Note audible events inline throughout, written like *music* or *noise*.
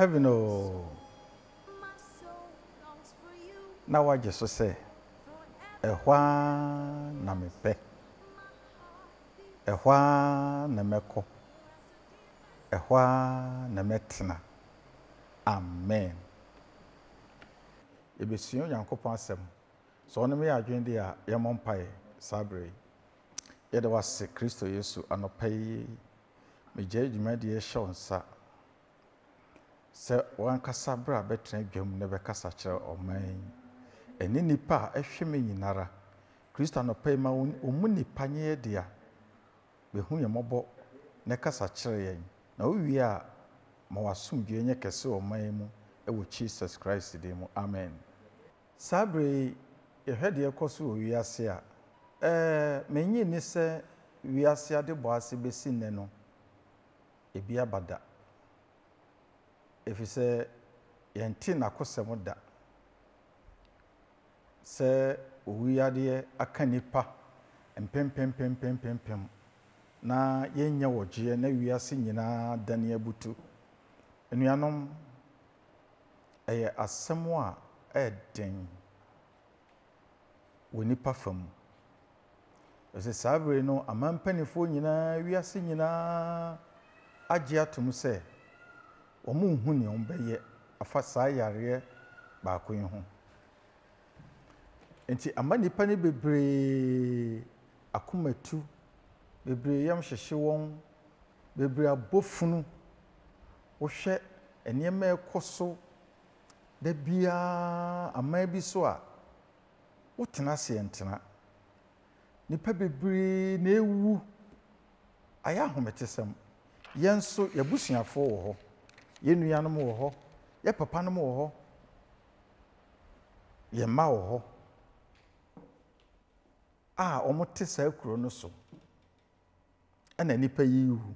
heaven o oh. na wagye so sɛ ɛhɔ a na mepɛ ɛhɔ a na mɛkɔ ɛhɔ a na mɛtena amen ebesua onyankopɔn asɛm sɛ ɔno meyɛ adwene deɛ a yɛmmɔ mpaeɛ saa berɛ yi yɛde wase kristo yesu anɔpa yi megyae dwumadeɛ hyɛ wo nsa sɛ wankasa berɛ a bɛtena dwam na bɛkasa kyerɛ ɔman yi ɛne nipa a ɛhwɛ me nyinara kristo anɔpa ma ɔmu nipa nyɛ yɛ dea bɛhu yɛn mmɔbɔ na kasa kyerɛ yɛn na wowie a ma wasomdwe nyɛ kɛse ɔman yi mu ɛwɔ jesus christ din mu amen saa berɛ yi yɛhwɛ deɛ ɛkɔ so wɔ wiase a ɛɛ menyi ni sɛ wiase adebɔ ase bɛsi nnɛ no ebi abada ɛfiri sɛ yɛnti n'akosɛm da sɛ owuyadeɛ aka nipa mpempempempempempem na yɛnyɛ wɔgyeɛ na wiase nyinaa dane abutu nnuanom ɛyɛ asɛm a ɛɛden wɔ nipa fam ɛsɛ saa bere no aman nyinaa wiase nyinaa agye atom sɛ wɔn nhu nea wɔn bɛyɛ afa saa yareɛ baako yi ho nti ama nipa no bebree akoma tu bebree yam hyehyɛ wɔn bebree abɔ funu wohwɛ nneɛma ɛkɔ so da biara aman bi so a wotena seɛ ntena nipa bebree na ewu ayɛ ahometesɛm yɛn nso yɛbusuafoɔ wɔ hɔ. yɛn nuanom wɔ hɔ yɛ papa nom wɔ hɔ yɛn mma wɔ hɔ a wɔte saa kuro no so ɛna nnipa yi wu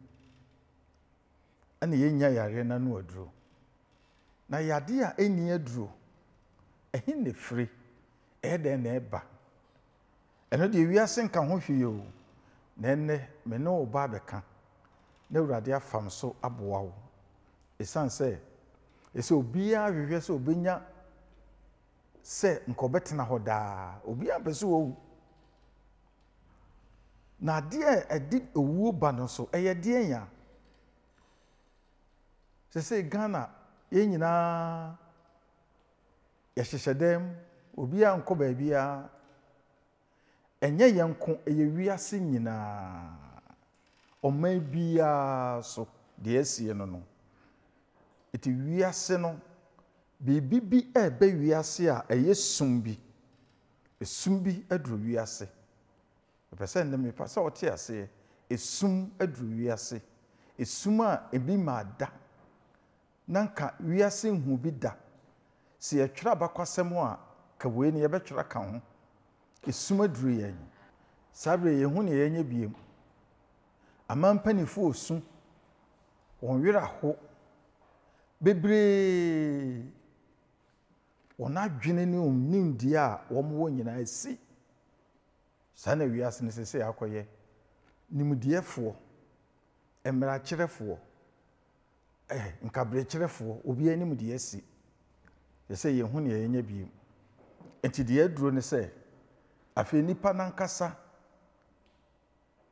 ɛna yɛnya yareɛ n'ano aduro na yadeɛ a ɛni aduro ɛhe na firi ɛyɛ dɛn na ɛba ɛno deɛ wiase nka ho hwee o na ɛnɛ me ne wo ba abɛka na awurade afam so aboa wo ɛsiane sɛ ɛsɛ obiara hwehwɛ sɛ obɛnya sɛ nkɔbɛtena hɔ daa obiara mpɛ sɛ wɔwu na adeɛ ɛde owuo ba no so ɛyɛ deɛ nya sɛ sɛ ghana yɛn nyinaa yɛhyehyɛ dɛm obiara nkɔ baabiara ɛnyɛ yɛn ko ɛyɛ wiase nyinaa ɔman biara so deɛ ɛsie no no nti wiase no biribi bi ɛreba wiase a ɛyɛ sum bi esum bi aduru wiase ɛpɛ sɛ ndem nipa sɛ ɔte aseɛ esum aduru wiase esum a ebi ma da nanka nka wiase nhu bi da si ɛtwerɛ abakwasɛm a kawee ni yɛbɛtwerɛ ka ho esum aduru yɛn saa bere yɛn ho na yɛnyɛ biem aman mpanimfoɔ osu wɔn werɛ aho. bebree wɔn adwene ne wɔn nimdeɛ a wɔwɔ nyinaa esi saa na wiase no sese akɔyɛ nimdeɛfoɔ mmerakyerɛfoɔ ɛɛ nkaberekyerɛfoɔ obiara nimdeɛ si yɛsɛ yɛn ho na yɛnyɛ biem nti deɛ aduro ne sɛ afei nipa nankasa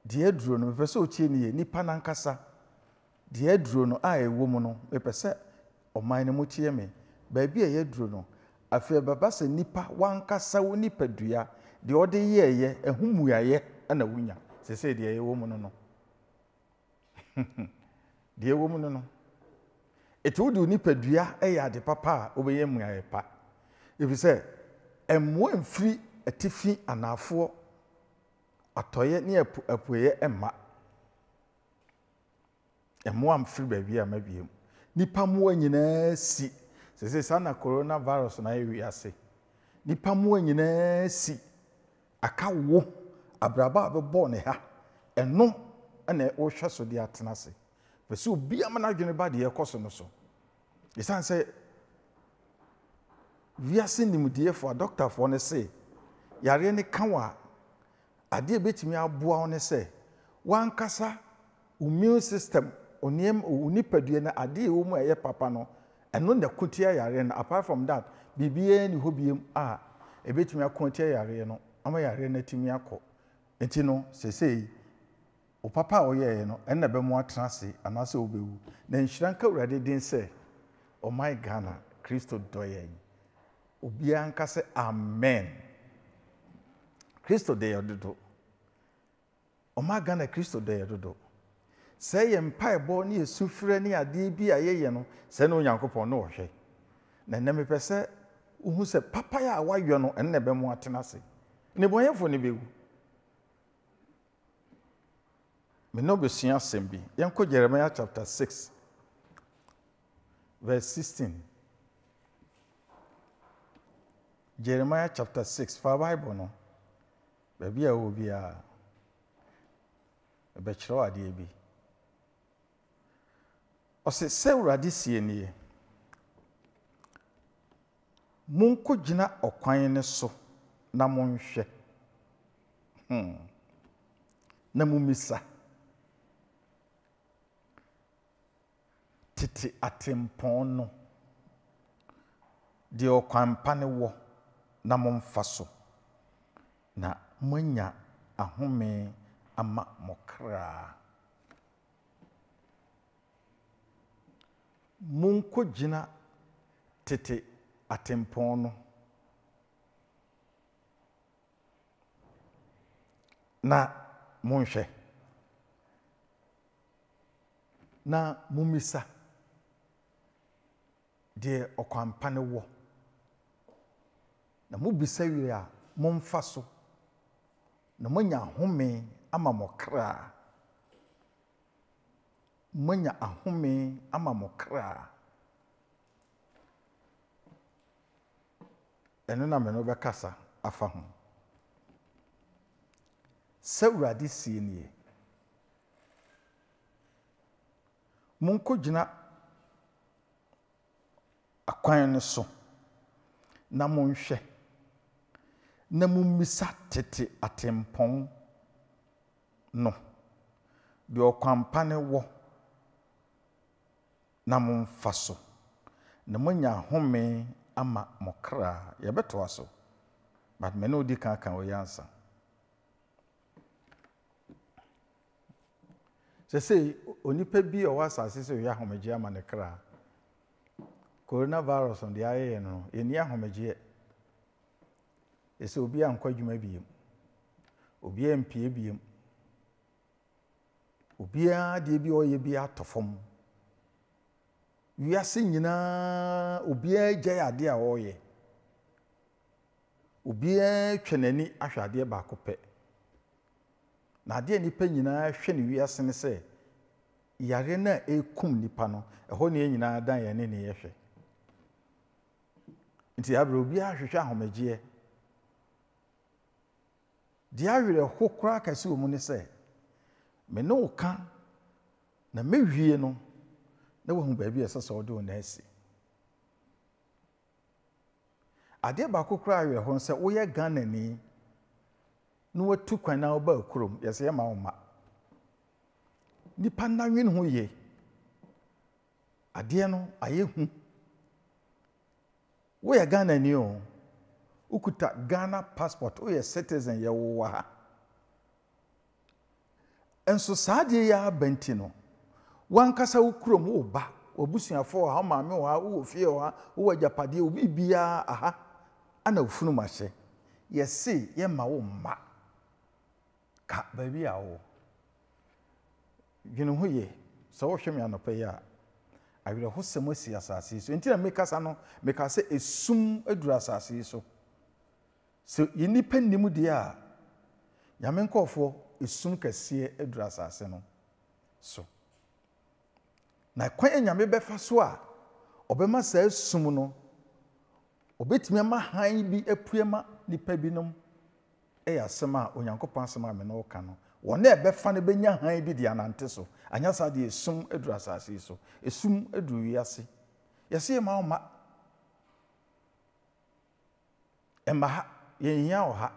deɛ aduro no mepɛ sɛ otie ne yɛ nipa nankasa deɛ aduro no a ɛwɔ mu no mepɛ sɛ. ɔman no mu tie me baabi a ɛyɛ duro no afei baba sɛ nipa wankasa wo nipadua deɛ ɔde yɛɛyɛ ɛho mmuayɛ ɛna wonya sɛsɛ deɛ ɛwɔ mu no no *laughs* deɛ ɛwɔ mu no no ɛti wode wo nipadua ɛyɛ ade papa a wobɛyɛ mmuayɛ pa ɛfiri sɛ mmoa mfiri atifi anaafoɔ atɔyɛ ne apueɛ mma mmoa mfiri baabi a mabie mu nipa mu nyinaa si sese saa na corona virus na ayɛ wiase nipa mu nyinaa si aka wo abraba a bɛbɔ ne ha ɛno ɛna wɔhwɛ so de atena ase pɛ obi obiara ma n'adwene ba deɛ ɛkɔ so no so esan sɛ wiase nimdeɛfoɔ a dɔktafoɔ no se yareɛ ne ka wɔ a adeɛ bɛtumi aboa wo ne sɛ wankasa immune system oniem onipadua na adeɛ ɛwɔ mu a ɛyɛ papa no ɛno na kutia yareɛ no apart from that biribiara ni hɔ biem a ebetumi akutia yareɛ no ama yareɛ no atumi akɔ nti no sesei o papa a ɔyɛɛ no ɛna bɛmo atena ase anaasɛ ɔbɛwu na nhyira nka awurade din sɛ ɔman oh ghana kristo dɔ yɛn obiara nka sɛ amen kristo de yɛ dodo ɔman ghana kristo de yɛ dodo sɛ yɛ mpaebɔ ne yɛ sufrɛ ne adeɛ bi a yɛyɛ no sɛ na onyankopɔn ne ɔhwɛ na nnɛ mepɛ sɛ wohu sɛ papaya a wayɔ no ɛno na ɛbɛmo atena ase nnebɔnyɛfoɔ no bɛwu me ne ɔbɛsua asɛm bi yɛnkɔ jeremia chapter 6 verse 16 jeremiah chapter 6 fa bible no baabi a ɛwɔ biara ɛbɛkyerɛw adeɛ bi ɔsɛ sɛ awurade sie nie monkɔgyina ɔkwan no so na monhwɛ hmm. na mommisa tete atempɔn no deɛ ɔkwan pa ne wɔ na momfa so na moanya ahome ama mo kraa monkɔgyina tete atempɔn no na monhwɛ na mummisa deɛ ɔkwanpa ne wɔ na mobisa wie a momfa so na moanya home ama mo manya ahome ama mo kra ɛno na me no bɛkasa afa ho sɛ awurade sie nie akwan no so na monhwɛ na mommisa tete atempɔn no deɛ ɔkwan pa ne wɔ na mfa so na moanya ahome ama mo kra yɛbɛtoa so but me ne odi ka ka ɔyɛ ansa sɛsei onipa bi a ɔwɔ asase sɛ ɔyɛ ahomegye ama ne kra coronavirus no deɛ ayɛyɛ no yɛnni ahomegyeɛ ɛsɛ obi ankɔ adwuma biem obi ampie biem obiara deɛ bi ɔyɛ bi atɔ fam wiase nyinaa obiara gya yɛ adeɛ a ɔreyɛ obiara twɛ n'ani ahwɛ adeɛ baako pɛ na adeɛ nipa nyinaa hwɛ ne wiase ne sɛ yare no a ɛrekum nipa no ɛhɔ ne nyinaa dan yɛn ne ne yɛhwɛ nti abere obiara ahwehwɛ ahomegyeɛ deɛ awerɛho koraa kɛse wɔ mu ne sɛ me ne wo ka na mɛwie no na woahu baabi a ɛsɛ sɛ wode wo na asi adeɛ baako koraa awerɛ ho sɛ woyɛ ni na watu kwan na wobaa kurom yɛsɛ yɛma wo ma nnipa nnawene ho yie adeɛ no ayɛ hu woyɛ ni o wokuta ghana passport woyɛ citizen yɛwowa ha nso saa adeɛ yi ara no wankasa wo kurom wo ba wabusuafoɔ ha maame wɔ ha wowɔ fie wɔ ha wowɔ agyapadeɛ obi biara aha ana ofunu ma hyɛ yɛse yɛma wo mma ka baabi a wɔ dwene ho yɛ sɛ wohwɛ me anɔpɛ yi a awerɛhosɛm asi asase so nti na mekasa no meka sɛ esum aduru asase yi so sɛ yɛ nnipa nnim deɛ a nyame nkɔɔfoɔ esum kɛseɛ aduru asase no so na kwan a nyame bɛfa so a ɔbɛma saa sum no ɔbɛtumi ama hann bi apue ma nipa binom ɛyɛ asɛm a onyankopɔn asɛm a mene woka no wɔn a ɛbɛfa no bɛnya hann bi de anante so anya saa deɛ esum aduru asase yi so esum aduru wiase yɛsɛ yɛ ma ɔma ɛma ha yɛn hia wɔ ha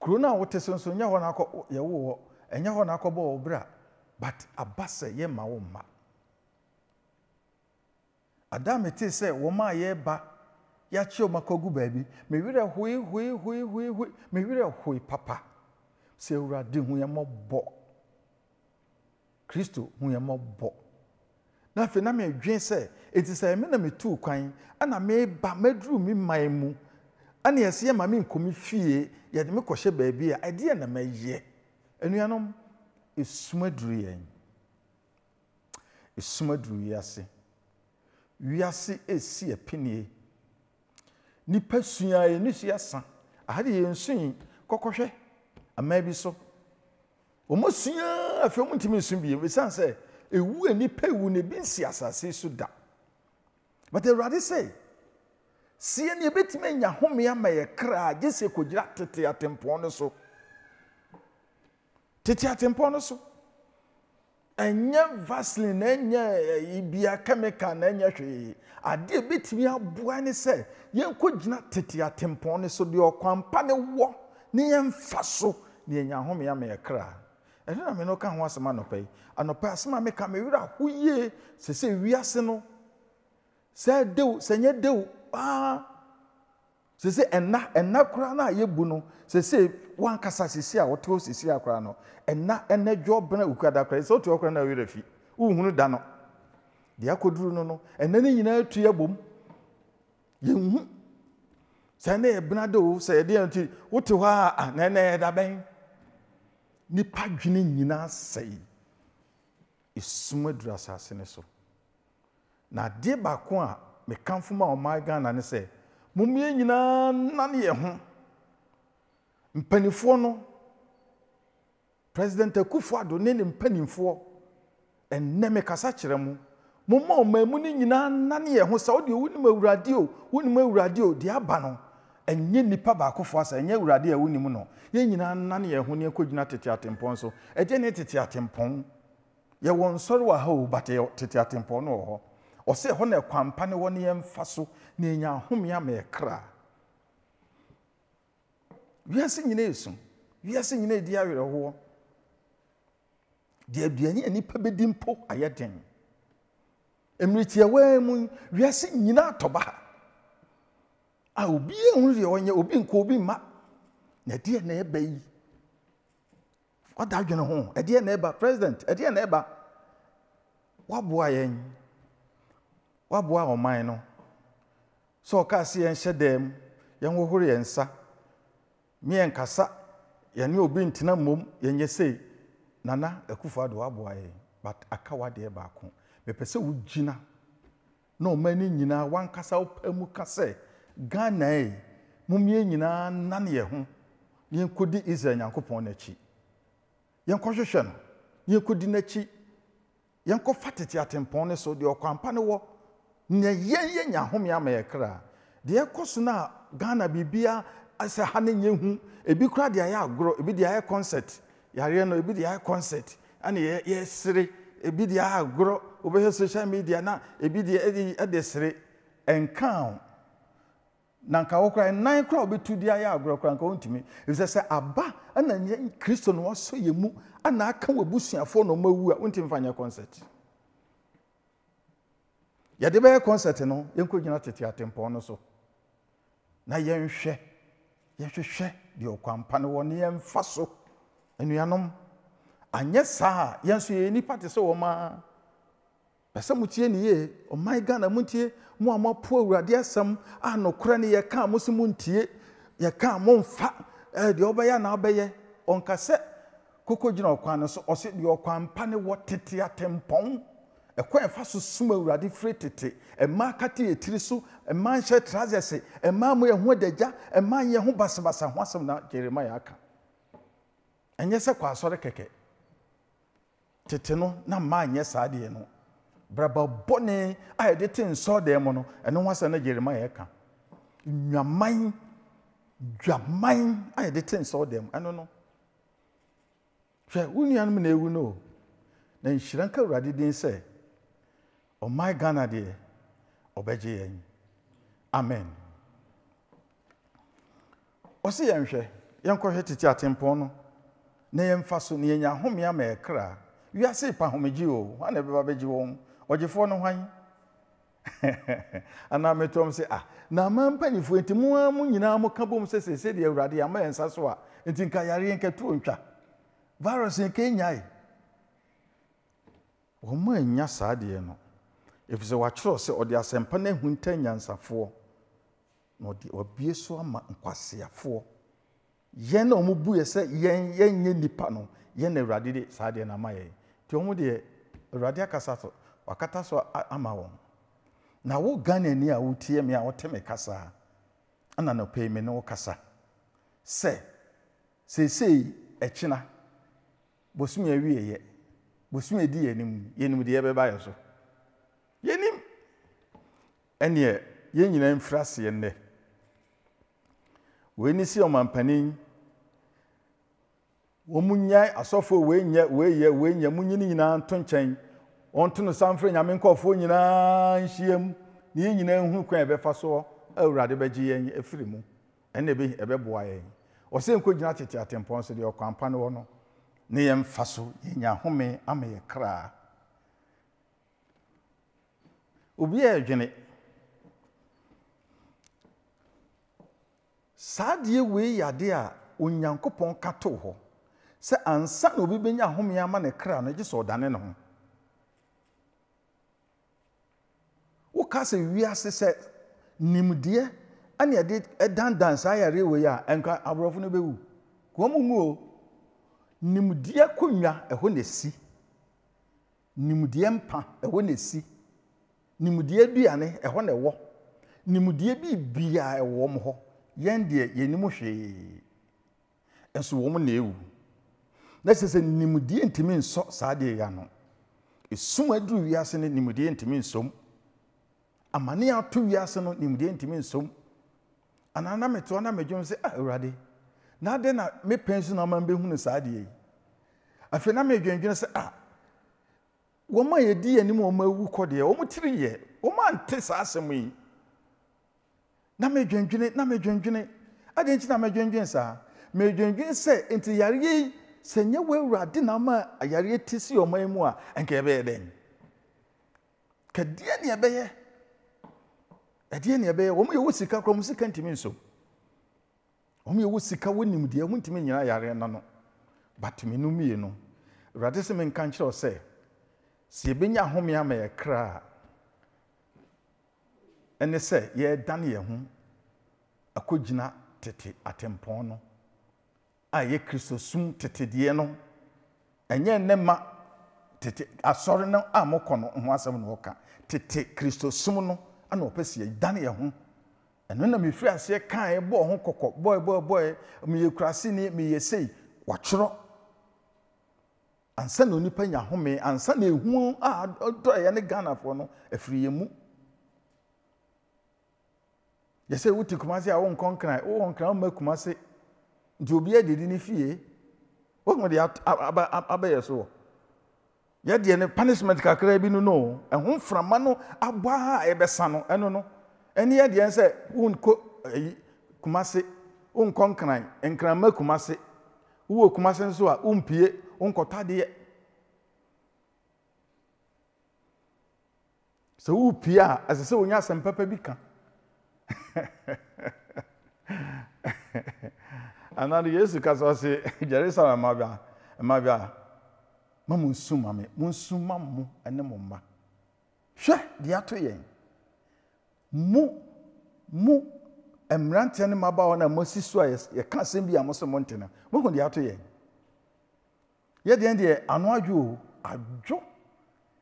kuro no a wote so nso nyɛ hɔ no akɔ yɛwo wɔ ɛnyɛ hɔ no akɔbɔ wɔ berɛ a but aba sɛ yɛ ma wo mma ada mete ye ba a yɛreba yɛakye wɔn akɔgu baabi me werɛ hui. hoe hui hoe hoe me werɛ hoe papa sɛ awurade hu mo bo. kristo hu mo bo. na afei na meedwen sɛ eti sɛ ɛmi na metu kwan ɛna meeba meduru mi man mu ɛna yɛsi yɛ maame nkomi fie yɛde me kɔhyɛ baabi a ɛdeɛ na mɛyɛ enuanom esum aduru yɛn esum aduru wiase wiase esi ɛpinie nipa sua yɛn ne sua sa ahadi yɛn sui kɔkɔhwɛ amaa bi so wɔn sua afei wɔn ntumi sum bi ebisan sɛ ewu a nipa ewu na ebi nsi asase so da but awurade sɛ sie na ebetumi anya home ama yɛ kra gye sɛ kogyina tete atempɔn no so tete atempɔn no so ɛnyɛ vaseline ɛnyɛ eh, ibia chemical na ɛnyɛ hwee adeɛ ebetumi aboa ne sɛ yɛn ko gyina tete atempɔn no so deɛ ɔkwampa ne wɔ ne yɛn fa so ne yɛn nyahome ama yɛ kra ɛno na mene ka ho asɛm anɔpɛ yi anɔpɛ asɛm a meka me werɛ ho yie sɛ sɛ wiase no sɛ dew sɛ nyɛ dew paa sɛ sɛ ɛna ɛna koraa no a yɛbu no sɛ sɛ wankasa sisi a wɔte sisi akora no ɛna ɛna dwa ɔbɛn a okura da akora sɛ otu akora na ɔyɛ fi uhunu da no deɛ akɔduru no no ɛna ne nyinaa tu yɛ bom yɛn hu sɛ ɛna yɛ bena do sɛ yɛde yɛn ti wote hɔ a ah, na ɛna yɛ da bɛn nipa dwene nyina sɛɛ esum aduru asase ne so na adeɛ baako a mekanfo mu a ɔmaa ghana ne sɛ mumie nyinaa nane yɛ ho. mpanimfoɔ no president akufo ado ne ne mpanimfoɔ ɛnɛ mekasa kyerɛ mu moma ɔman mu no nyinaa nane yɛ ho sɛ wodeɛ wonim awurade o wonim awurade o deɛ aba no ɛnyɛ nnipa baakofoɔ asa ɛnyɛ awurade a wonim no yɛn nyinaa nane yɛ ho ne yɛkɔgyina tete atempɔn so ɛgye ne tete atempɔn yɛwɔ nsɔre wɔ ha o tete atempɔn no wɔ hɔ ɔsɛ ɛhɔ na ɛkwan pa ne ne so na wiase nyinaa esu wiase nyinaa edi awerɛhoɔ deɛ aduane a nipa bɛdi mpo ayɛ den mmirikyiawaa mu wiase nyinaa tɔba ha a obiara ehunu deɛ ɔnyɛ obi nko obi mma na deɛ na ɛba yi ɔda adwene ho ɛdeɛ na ɛba president ɛdeɛ na ɛba waboa yɛn waboa ɔman no sɛ ɔka ase yɛn hyɛ dan yɛn hohoro yɛn nsa. miɛ nkasa yɛne obi ntena mmom yɛnyɛ sei nana akufo ado aboa yɛ but aka wadeɛ baako mepɛ sɛ wogyina na ɔma no nyinaa wankasa wopɛ mu ka sɛ ghana ɛ e, momiɛ nyinaa nane yɛ ho na yɛnkɔdi israel nyankopɔn n'akyi yɛnkɔhwehwɛ no na yɛnkɔdi n'akyi yɛnkɔfa tete atempɔn no so deɛ ɔkwanpa no wɔ nea yɛn yɛnya home ama yɛ kra deɛ ɛkɔ so no a ghana biribiara asɛ ha ne nye hu ebi kura deɛ ayɛ agorɔ ebi deɛ ayɛ concert yareɛ no ebi deɛ ayɛ concert ɛna yɛ sere ebi deɛ ayɛ agorɔ wobɛhwɛ soshal midia na ebi deɛ ɛde ɛde sere ɛnkan na nka wɔkora nnan kora wɔbɛtu de ayɛ agorɔ kora nka ntumi efisɛ sɛ aba ɛna nye kristo na wɔasɔ yɛ mu ɛna aka wɔ abusuafoɔ na wɔn awu a wɔntumi fa nyɛ concert yɛde bɛyɛ concert no yɛnkɔ gyina tete atempɔn no so na yɛnhwɛ yɛhwehwɛ deɛ ɔkwampa no wɔ ne yɛmfa so anuanom anyɛ saa a yɛn nso yɛyɛ nipa te sɛ wɔmaa pɛ sɛ motie ne yie ɔman ghana montie mo a moapo awurade asɛm a nokorɛ ne yɛka mo se montie yɛka momfa deɛ ɔbɛyɛ na ɔbɛyɛ ɔnka sɛ koko gyina ɔkwan no so ɔse deɛ ɔkwan pa ne wɔ tete atempɔn ɛkwan ɛfa so sum awurade firi tete mmaa kata yɛ tiri so mmaa nhyɛ trousers mmaa mu yɛ ho adagya mmaa yɛ ho basabasa ho asɛm na jeremiah aka ɛnyɛ sɛ kɔ asɔre kɛkɛ tete no na mmaa nyɛ saa deɛ no braba bɔne a yɛde te nsɔɔdan mu no ɛno ho asɛm na jeremiah ɛka nwaman dwaman a yɛde te nsɔɔdan mu ɛno no hwɛ wo nuanom na ewu no na nhyira nka awurade din sɛ ɔman ghana deɛ ya yɛn amen Ọ ɔsi yɛn hwɛ yɛn kɔhwɛ tete atempɔn no na ya mfa so na ya nya ahome ama ɛkra wiase pa ahomegye o hwan na ɛbɛba bɛgye wɔn ɔgyefoɔ no hwan *laughs* anaa mɛtɔ m sị a. Ah, na ama mpanimfoɔ nti mu ara mo nyinaa mo ka bom sɛ sɛsɛ deɛ awurade ama ya nsa so a nti nka yare yɛn kɛtoo ntwa virus nka nyae wɔn a nya saa deɛ no efisɛ wɔatwerɛ sɛ ɔde asɛmpa no ahunta nyansafoɔ na ɔde ɔbie so ama nkwaseafoɔ yɛn na wɔn bu yɛ sɛ yɛn yɛnyɛ nipa no yɛn na awurade de saa deɛ n'ama yɛ nti wɔn deɛ awurade akasa so wakata so ama wɔn na wo ghana ni a wotie mi a wɔte mi kasa ɛna na ɔpɛ mi na wɔkasa sɛ seesei ɛkyina bosom yɛ wie yɛ bosom yɛ anim yɛn anim deɛ ɛbɛba yɛ so. yɛnim ɛneɛ yɛn nyinaa mfiri aseɛ nnɛ wei ni si ɔmampanin wɔn mu nya asɔfoɔ wei nyɛ wei yɛ wei nyɛ mu nyini nyinaa nto nkyɛn wɔnto no sanfere nyame nkɔfoɔ nyinaa nhyiam na yɛn nyinaa nhu kwan ɛbɛfa soɔ awurade bɛgye yɛn efiri mu ɛnna ebi ɛbɛboa yɛn ɔsɛ nko gyina tete atempɔn so deɛ ɔkwan pa no wɔ no ne yɛn mfa so yɛn obi a ɛdwene saa adeɛ wei yɛ adeɛ a onyankopɔn ka too hɔ sɛ ansa na obi bɛnya ahome ama ne kra no gye sɛ ɔdane ne ho woka sɛ wiase sɛ nimdeɛ ɛne ɛde ɛdandan saa yare wei a ɛnka aborɔfo no bɛwu wɔn mu ngu o nimdeɛ kɔnwa ɛhɔ na esi nimdeɛ mpa ɛhɔ na esi. nimdeɛ duane ɛhɔ na ɛwɔ nimdeɛ biribia ɛwɔ wɔn hɔ yɛn deɛ yɛnim hwee nso wɔn na ewu na kyerɛ sɛ nimdeɛ ntumi nsɔ saa deɛ yɛ ano esum aduru wiase no nimdeɛ ntumi nsɔm amane ato wiase no nimdeɛ ntumi nsɔm anana metoɔ na medwom sɛ ah awurade na ade na mepɛn so na ɔman bɛhunu saa deɛ yi afei na medwendwene sɛ ah wɔn a yɛdi anim wɔn awu kɔ deɛ wɔn tiri yɛ wɔn ante saa asɛm yi na mɛdwendwene na mɛdwendwene adeɛ nkyi na mɛdwendwene saa mɛdwendwene sɛ nti yareɛ yi sɛ nyɛ wɔ awurade na ama yareɛ ti si wɔn anim a nka ɛbɛyɛ dɛn kadeɛ ne ɛbɛyɛ ɛdeɛ ne ɛbɛyɛ wɔn yɛ wɔ sika koraa wɔn sika ntumi nso wɔn yɛ wɔ sika wɔ nim deɛ wɔn ntumi nyinaa yareɛ nano batumi no mie no awurade sɛ mɛnka nkyerɛw sɛ. sɛ yɛbɛnya ahome ama yɛ kra a ɛne sɛ yɛredane yɛn akụ gyina tete atempɔn no a sum tete die no ɛnyɛ nne ma tete asɔre no a mokɔ no ho asɛm na wɔka tete kristosum no ana wɔpɛ sɛ yɛdane yɛn ho ɛno na mefiri aseɛ kaeɛ bɔɔ ho kɔkɔ bọọ bɔɛ bɔɛ meyɛ kuraseni meyɛ sei wɔatwerɛ ansa na onipa nya home ansa na ehu a ɔdɔ ɛyɛ ne ghanafoɔ no efiri yɛn mu yɛsɛ wote kumase a wɔnkɔ nkran wɔwɔ nkran wɔn mma kumase nti obi adidi ne fie wɔn de aba abɛyɛ so wɔ yɛdeɛ ne punishment kakra bi no no ɛho mframa no aboa a ɛbɛsa no ɛno no ɛne yɛdeɛ sɛ wɔnkɔ ɛyi kumase wɔnkɔ nkran nkran mma kumase wɔwɔ kumase nso a wɔmpie nkɔtɔadeɛ sɛ wopie a ɛsɛ sɛ wonya asɛm papa bi ka anaade yesu kasa ɔse jerusalem mmabea mmabea ma mo nsu ma me mo nsu ma mo ne mo mma hwɛ deɛ ato yɛn mo mo mmeranteɛ ne mmabaawa no a so a yɛka asɛm bi a mo sɛ mo ntena mohu deɛ ato yɛn yɛdeɛ deɛ ano adwo o adwo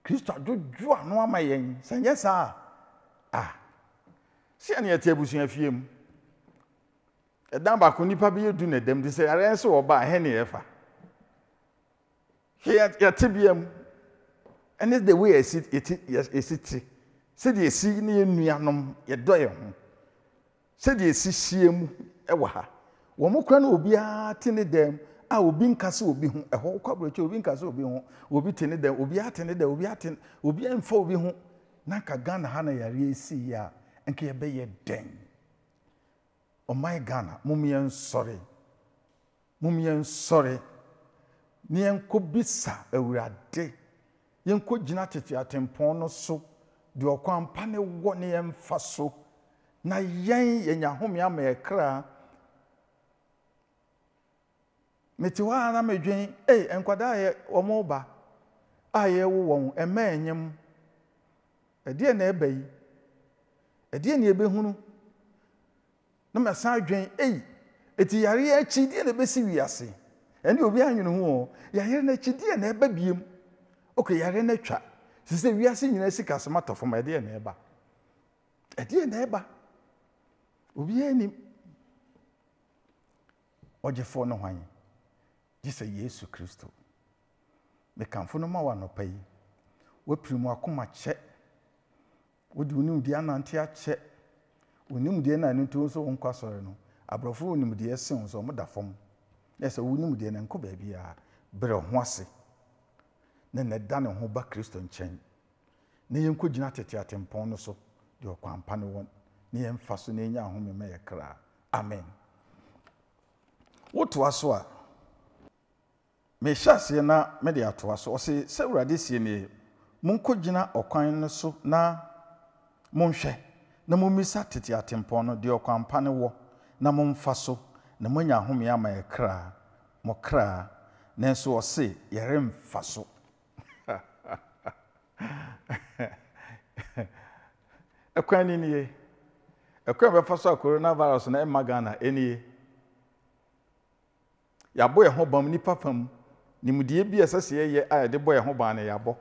kristo adwodwo ano ama yɛn sɛ nyɛ saa a ah sɛ ne yɛte abusua fie mu ɛdan baako nipa bi yɛ du na dɛm de sɛ yɛrɛ sɛ ɔba ahɛn ne yɛfa yɛte bia mu ɛne the way yɛsi yɛti yɛsi ti sɛdeɛ yɛsi ne nua nuanom yɛdɔ yɛn ho sɛdeɛ yɛsi hyia mu ɛwɔ ha wɔn kora no obiara te ne dɛm. a obi nkasa obi ho ɛhɔ kɔ aburokyi obi nkasa obi ho obi te ne dɛ obi ate ne dɛ obi ate obi mfa obi ho na ka ghana ha na yare esi nke a nka yɛbɛyɛ dɛn ɔman oh ghana mum yɛn nsɔre mum yɛn nsɔre ne yɛn kɔ bisa awurade yɛn kɔ gyina tete atempɔn no so deɛ ɔkwan pa ne wɔ ne yɛn so na yɛn yɛn nyahome ama yɛ kraa. mete hɔ a na medwen ei nkwadaa a yɛ wɔn ba a yɛwo wɔn mmaa enyim ɛdeɛ na ɛba yi ɛdeɛ na ɛbɛhunu na mɛ san dwen ei eti yareɛ akyi deɛ na ɛbɛsi wiase ɛne obi anwene ho wɔ yareɛ no akyi deɛ na ɛba biem ok yareɛ no atwa sisi wiase nyinaa si kasɛm atɔ fam ɛdeɛ na ɛba ɛdeɛ na ɛba obiara nim ɔgyefoɔ no hwan yi. gye sɛ yesu kristo mekamfo no ma wo anɔpa yi wapiri mu akoma kyɛ wode wo nimdeɛ anante akyɛ wo nimdeɛ na ɛno nti wo nso wo nkɔ asɔre no aborɔfo wo nimdeɛ sen wo sɛ ɔmoda fam na sɛ wo nimdeɛ no nkɔ a berɛ ho ase na nɛda ne ho ba kristo nkyɛn na yɛnkɔ gyina tete atempɔn no so deɛ ɔkwanpa ne wɔn na yɛmfa so na yɛnya ahome ma yɛ kraa amen wotoa so a mehyɛ aseɛ na mede atoa so ɔse sɛ awurade sie nie monkɔgyina ɔkwan no so na monhwɛ na mommisa tete atempɔn no deɛ ɔkwan pa ne wɔ na momfa so na moanya ahome ama yɛ kraa mo kraa nanso ɔse yɛremfa so *laughs* ɛkwan ni nie ɛkwan bɛfa so a coronavirus na ɛma ghana ɛnie yɛabɔ yɛn ho bam nnipa fam nimdeɛ bi a ɛsɛ sɛ yɛyɛ a yɛde bɔ yɛn ho ban no yɛabɔ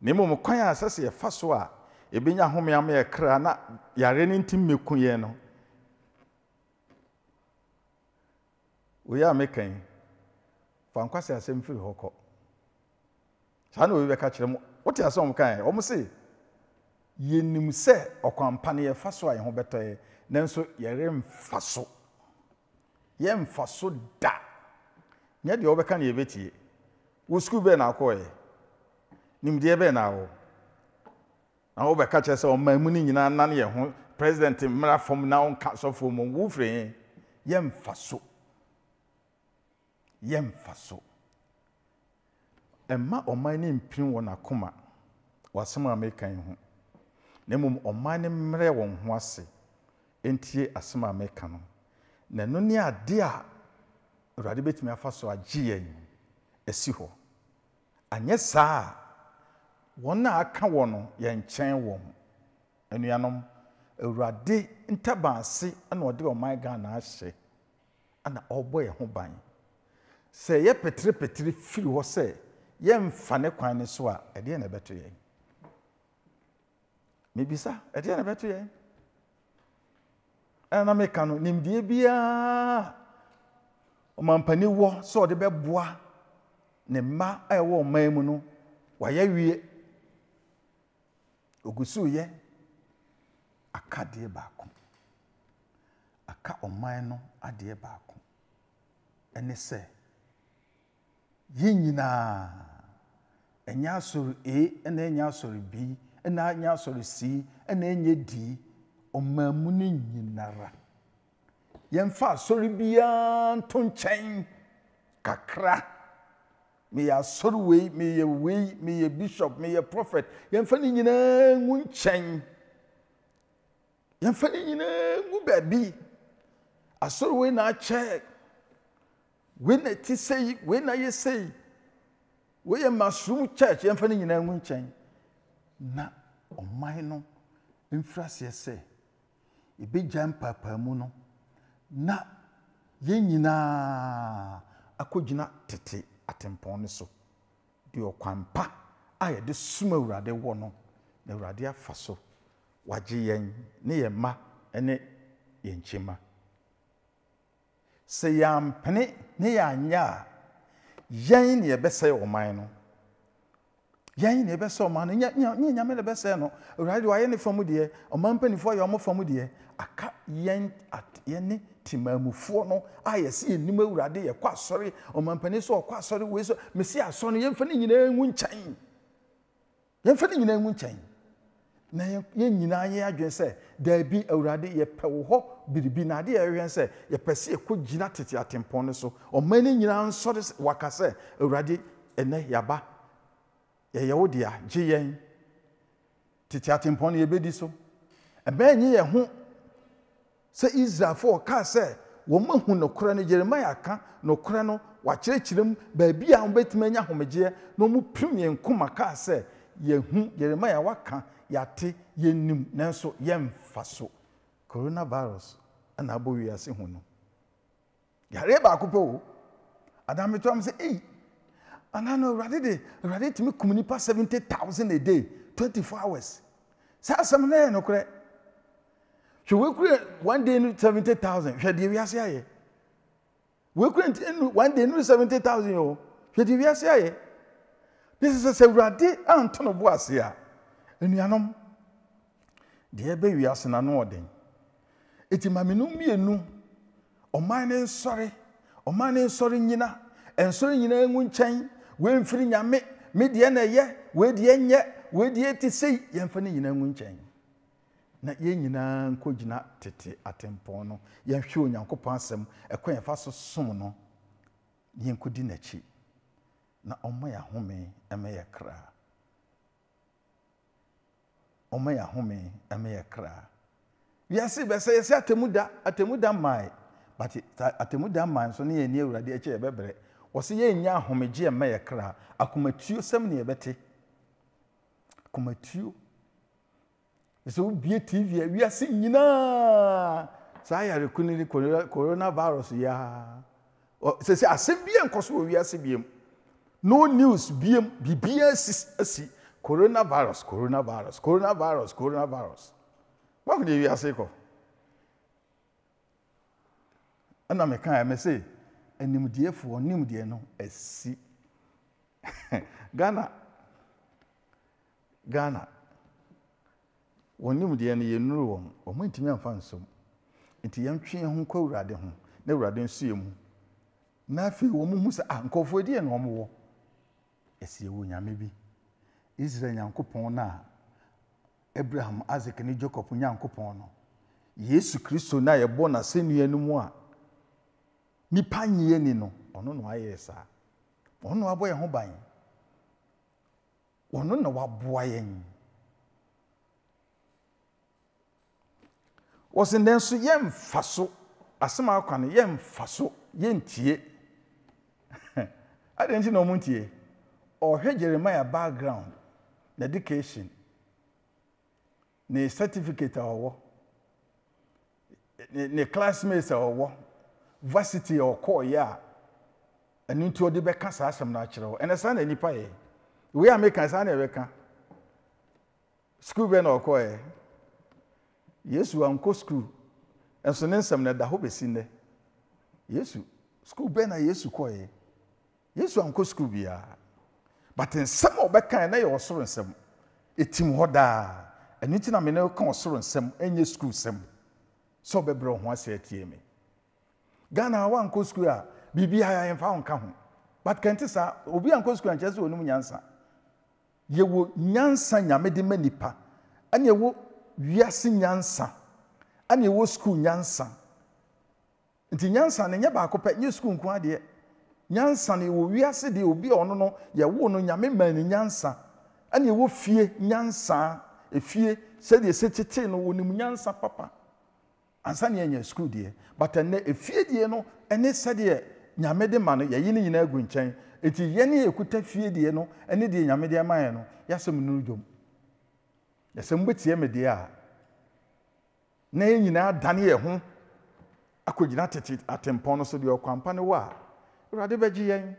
na mmom kwan a ɛsɛ sɛ yɛfa so a ɛbɛnya home ama yɛ na yare no ntim mɛku yɛn no oyi a meka yi fa nkwasi asɛm firi hɔ kɔ saa na oyi bɛka kyerɛ mu wote asɛ ɔmo kan yɛ ɔmo se yɛnim sɛ ɔkwanpa no yɛfa so a yɛn ho bɛtɔ yɛ nanso yɛremfa so yɛmfa so da nyɛ deɛ wobɛka na yɛbɛtie wo sukuu bɛɛ na akɔɔyɛ nimdeɛ bɛɛ na awɔ na wobɛka kyerɛ sɛ ɔman mu no nyinaa nane yɛ ho president mmara fam na wonka sɔfoɔ mu wofiri yɛmfa so yɛmfa so ɛma ɔman no mpini wɔ n'akoma wasɛm a meka ho na mmom ɔman no mmerɛ wɔn ase ntie asɛm a na ɛno ne awurade bɛtumi afa so agye yɛn asi hɔ anyɛ saa a wɔn a aka wɔ no yɛn nkyɛn wɔn anuanom awurade ntabaase na ɔde ɔman ghana ahyɛ ana ɔrebɔ yɛn ho ban sɛ yɛ petrepetire firi hɔ sɛ yɛmfa ne kwan no so a ɛdeɛ na ɛbɛto yɛn mebisa ɛdeɛ na ɛbɛto yɛn ɛna meka no nimdeɛ biara ɔmampanin wɔ sɛ ɔde bɛboa na mma a ɛwɔ ɔman mu no wayɛ wie ogusu yɛ aka adeɛ baako aka ɔman no adeɛ baako ɛne sɛ yi nyinaa ɛnyɛ asɔre a ɛna ɛnyɛ asɔre b ɛna ɛnyɛ asɔre c ɛna ɛnyɛ d ɔman mu no nyinara. yɛmfa asɔre biara nto nkyɛn kakra meyɛ asɔre wei meyɛ wei meyɛ bishop meyɛ prophet yɛmfa ne nyinaa ngu nkyɛn yɛmfa ne nyinaa ngu baabi asɔre wei na akyɛ wei na ti sei wei na yɛ sei wei yɛ mushroom church yɛmfa ne nyinaa ngu nkyɛn na ɔman no mfiri aseɛ sɛ ebegya mpaapaamu no na yɛn nyinaa akɔgyina tete atempɔn no so deɛ ɔkwan pa a yɛde som awurade wɔ no na awurade afa so wagye yɛn ne yɛn mma ne yɛn nkyɛnma sɛ yɛampene ne yɛanyɛ a yɛn ne yɛbɛsɛe ɔman no yɛn ne yɛbɛsɛe ɔman no nyɛ nyame ne bɛsɛe no awurade deɛ wayɛ ne fam deɛ ɔman mpanimfoɔ yɛ ɔmo fam deɛ aka yɛn at temamufoɔ no a yɛsi enim awurade yɛkɔ asɔre ɔmampanin sɛ ɔkɔ asɔre wei so mesi asɔ no yɛmfa ne nyinaa ngu nkyɛn yɛmfa ne nyinaa ngu nkyɛn na yɛn nyinaa yɛ adwene sɛ daabi awurade yɛpɛ wɔ hɔ biribi na adeɛ yɛhwɛ sɛ yɛpɛ sɛ yɛkɔ gyina tete atempɔn no so ɔman no nyinaa nsɔre waka sɛ awurade ɛnɛ yaba yɛyɛ wo dea gye yɛn tete atempɔn no yɛbɛdi so ɛbɛn nye yɛn ho sɛ israelfoɔ kaa sɛ wɔn ahu nɔkora no jeremia ka nɔkora no wakyerɛkyerɛ mu baabi a wɔbɛtumi anya ahomegyeɛ na wɔn pim yɛn koma kaa sɛ yɛhu jeremia waka yɛate yɛnim nanso yɛmfa so coronavirus ɛna abɔ wiase ho no yareɛ baako pɛ o adametɔ am sɛ ei anaa no awurade de awurade tumi kum nnipa seventy thousand a day twenty four hours saa asɛm no yɛ nokorɛ to wekura one day no seventy thousand hwɛ deɛ wiase ayɛ wekura no one day no seventy thousand o hwɛ deɛ wiase ayɛ ne sɛ sɛ awurade anto no bo ase a anuanom deɛ ɛbɛ wiase na no ɔden eti maame no mmienu ɔman ne nsɔre ɔman ne nsɔre nyina nsɔre nyina ngu nkyɛn wɔmfiri nyame me deɛ na ɛyɛ wɔadeɛ nyɛ wɔadeɛ ti sei yɛmfa ne nyina ngu nkyɛn na yɛn nyinaa nkɔgyina tete atempɔn no yɛnhwɛ onyankopɔn asɛm ɛkwan yɛfa so som no yɛnkɔdi n'akyi na ɔma yɛ ahome ɛma yɛ kra ɔma yɛ ahome ɛma yɛ kra wiase bɛsɛ yɛsɛ atemuda atemuda atemu da mmaa but atemu da mmaa nso ne yɛn ni awurade akyi yɛbɛbrɛ wɔsi yɛn nyɛ ahomegye ɛma yɛ kra akomatuo sɛm ne yɛbɛte akomatuo sɛ wobie tv a wiase nyinaa saa yareko no ne coronavirus yi a sɛ sɛ asɛm bia nkɔ so wɔ wiase biam no news biam biribia asi coronavirus coronavirus coronavirus coronavirus wahu deɛ wiase kɔ ɛna mekaeɛ me se animdeɛfoɔ nimdeɛ no asi *laughs* ghana ghana wɔn nim deɛ no yɛnuru wɔn wɔn ntumi amfa nsom nti yɛntwe yɛn ho kɔ awurade ho na awurade nso yɛ mu na afei wɔn ho sɛ ah nkɔfoɔ deɛ na wɔn wɔ esi ewu nyame bi israel nyankopɔn na abraham isaac ne jacob nyankopɔn no yesu kristo na yɛbɔ n'asɛnnua no mu a nipa nyie ni no ɔno na wayɛ saa ɔno na wabɔ yɛn ho ban ɔno na waboa yɛn. wɔsi nanso yɛmfa so asɛm akwa no yɛmfa so yɛntie *laughs* adeɛ nti na wɔn ntie ɔhwɛ jeremiah background na education na certificate a ɔwɔ ne ne classmates a ɔwɔ varsity a ɔkɔɔyɛ a ɛno nti ɔde bɛka saa asɛm no akyerɛ hɔ ɛnna saa na nipa yɛ wei a meka saa na ɛbɛka sukuu bɛn na ɔkɔɔyɛ. yesu ankɔ sukuu nso ne nsɛm na da hɔ bɛsi nnɛ yesu sukuu na yesu kɔɛ yesu ankɔ sukuu biara but nsɛm a ɔbɛka na yɛ ɔsoro nsɛm etim hɔ daa ɛnu ti na m ka ɔsoro nsɛm ɛnyɛ sukuu nsɛm sɛ ɔbɛbrɛ ɔho asɛ ɛtie mi ghana wankɔ sukuu a biribi ha nfa ho kente saa obi ankɔ sukuu nyansa yɛwɔ nyansa nyame de ma nipa ɛna wiase nyansa ɛna ɛwɔ sukuu nyansa nti nyansa no nyɛ baako pɛ nyɛ sukuu nko adeɛ nyansa no ɛwɔ wiase deɛ obi a ɔno no yɛwoo no nyame maa ne nyansa ɛna ɛwɔ fie nyansa efie sɛdeɛ ɛsɛ tete no wɔnim nyansa papa ansa ne yɛnyɛ sukuu deɛ but ɛnɛ efie deɛ no ɛne sɛdeɛ nyame de ma no yɛyi ne nyinaa gu nkyɛn eti yɛne yɛkuta fie deɛ no ɛne deɛ nyame de ma yɛ no yɛasɛm no dwom sɛ mobɛtie me deɛ a na yɛn nyinaa dane yɛ ho akɔgyina tete atempɔn no so deɛ ɔkwan no wɔ a awurade bɛgye yɛn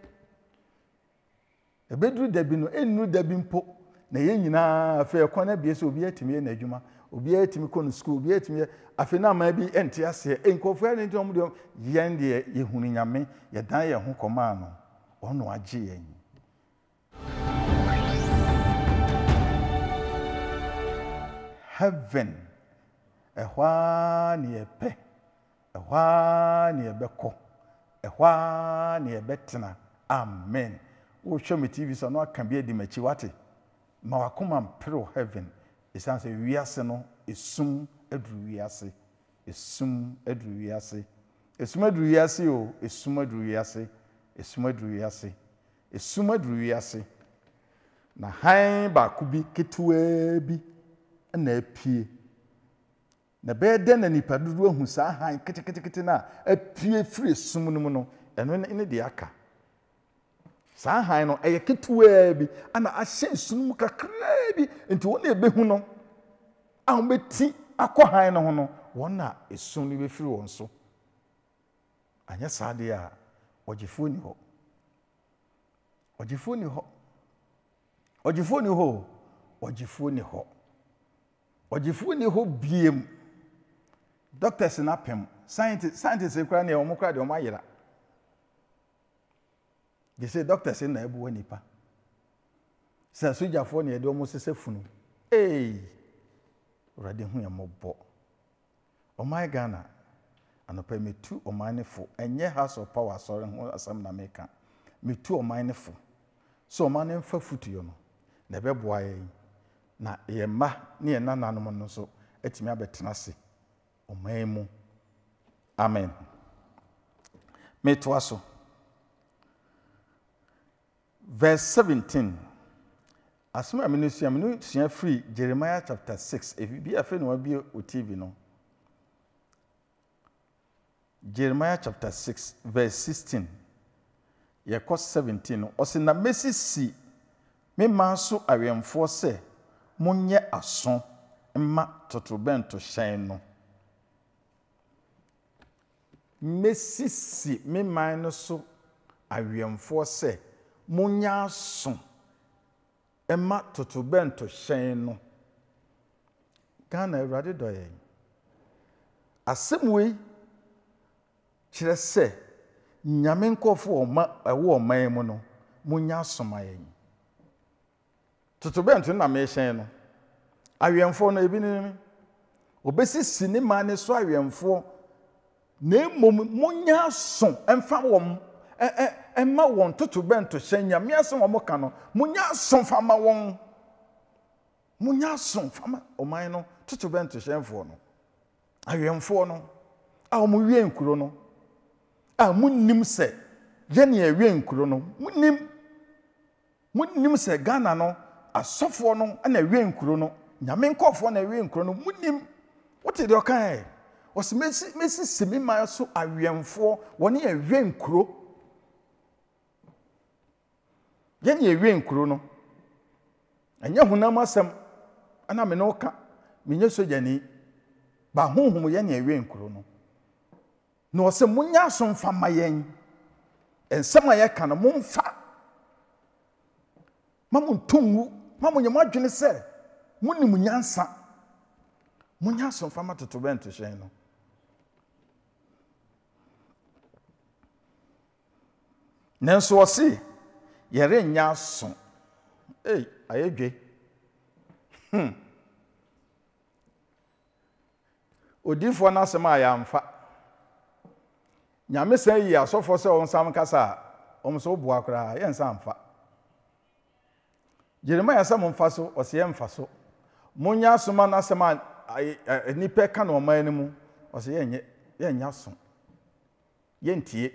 ɛbɛduru dabi no ɛnnuru dabi mpo na yɛn nyinaa afei ɛkwan no abie sɛ obiara atumi yɛ n'adwuma obiara atumi kɔ no sukuu obiara atumi yɛ afei no aman bi ɛnte aseɛ nkɔfoɔ ɛne nti wɔn deɛ yɛn deɛ yɛhunu nyame yɛdan yɛn ho kɔmaa no ɔno agye yɛn heaven ɛhɔ ara na yɛpɛ ɛhɔ ara na yɛbɛkɔ ɛhɔ ara na yɛbɛtena amen wohwɛ me tv so na waka bi adi m'akyi wate ma wakoma mpere wɔ heaven ɛsiane sɛ wiase no esum aduru wiase esum aduru wiase esum aduru wiase o esum aduru wiase esum aduru wiase esum aduru wiase na hann baako bi ketewa bi. na apue na bɛyɛ dɛ na nipa dodoɔ ahu saa hann ketekete no a apue firi sum no mu no ɛno ne deɛ aka saa hann no ɛyɛ ketewaa bi ana ahyɛ sum mu kakraa bi nti wɔn na ɛbɛhu no a wɔbɛti akɔ hann no ho no wɔn na esum no bɛfiri wɔn so anyɛ saa deɛ a ɔgyefoɔ ni hɔ ɔgyefoɔ ni hɔ ɔgyefoɔ ni hɔ ɔgyefoɔ ni hɔ ɔgyefoɔ ni hɔ biem, mu doctors na pɛm scientist scientist kura nea wɔn kura deɛ wɔn ayera de sɛ doctors na ɛboa nipa sɛ sogyafoɔ nea yɛde wɔn sesɛ funu ee awurade ho yɛ mmɔbɔ ɔman ghana anɔpɛ metu ɔman ne fo ɛnyɛ house of power asɔre ho asɛm na meka metu ɔman ne fo sɛ ɔman ne mfa futuo no na ɛbɛboa yɛn na yɛn mma ne yɛn nananom no nso atumi abɛtena ase ɔman mu amen metoa so verse seventeen asome a mene sua mene sua firi jeremiah chapter six ebi bi afei na wabie o tv no jeremiah chapter six verse sixteen yɛkɔ seventeen no ɔsi na mesisi mema nso awɛmfoɔ sɛ monyɛ aso mma totorobɛnto hyɛn no mmesisi me man no so awɛmfoɔ sɛ monyɛ aso mma totorobɛnto hyɛn no ghana awurade dɔ yɛn asɛm wei kyerɛ sɛ nyame nkɔfoɔ ɔma ɛwɔ ɔman mu no monyɛ asoma yɛn totorobɛnto na meehyɛn no awɛmfoɔ no ebi obesi si ne ma ne so awɛmfoɔ na mmom monya aso mfa wɔn ɛma wɔn totorobɛnto hyɛn nyame asɛm wɔn ka no monya aso mfa ma wɔn monya aso mfa ma ɔman no totorobɛnto hyɛnfoɔ no awɛmfoɔ no a wie nkuro no a monim sɛ yɛnea wie nkuro no nim monim nim sɛ ghana no asɔfoɔ no na ɛwie nkuro no nyame nkɔfoɔ na ɛwie nkuro no munim wote deɛ ɔka ɛ ɔsɛ mesi mesi semi man so awɛnfoɔ wɔne ɛwie nkuro yɛn na ɛwie nkuro no ɛnyɛ honam asɛm ɛna me ne menyɛ sogyani ba honhom yɛn na ɛwie nkuro no na ɔsɛ monyɛ asomfa ma yɛn nsɛm a yɛka no momfa ma mo nto ma mo nyɛ mo adwene sɛ mo nim nyansa mo nya asomfama totobɛnto hyɛn no nanso ɔse yɛrenya aso ei ayɛ dwe hmm odiifoɔ no asɛm a yɛamfa nyame sɛ yi asɔfoɔ sɛ ɔnsam kasa a ɔm so woboa koraa yɛnsa amfa jeremia sɛ mo mfa so ɔsɛ yɛ mfa so monyɛ asoma no asɛm a nnipa ka no ɔman no mu ɔsɛ yɛnyɛ yɛnyɛ aso yɛntie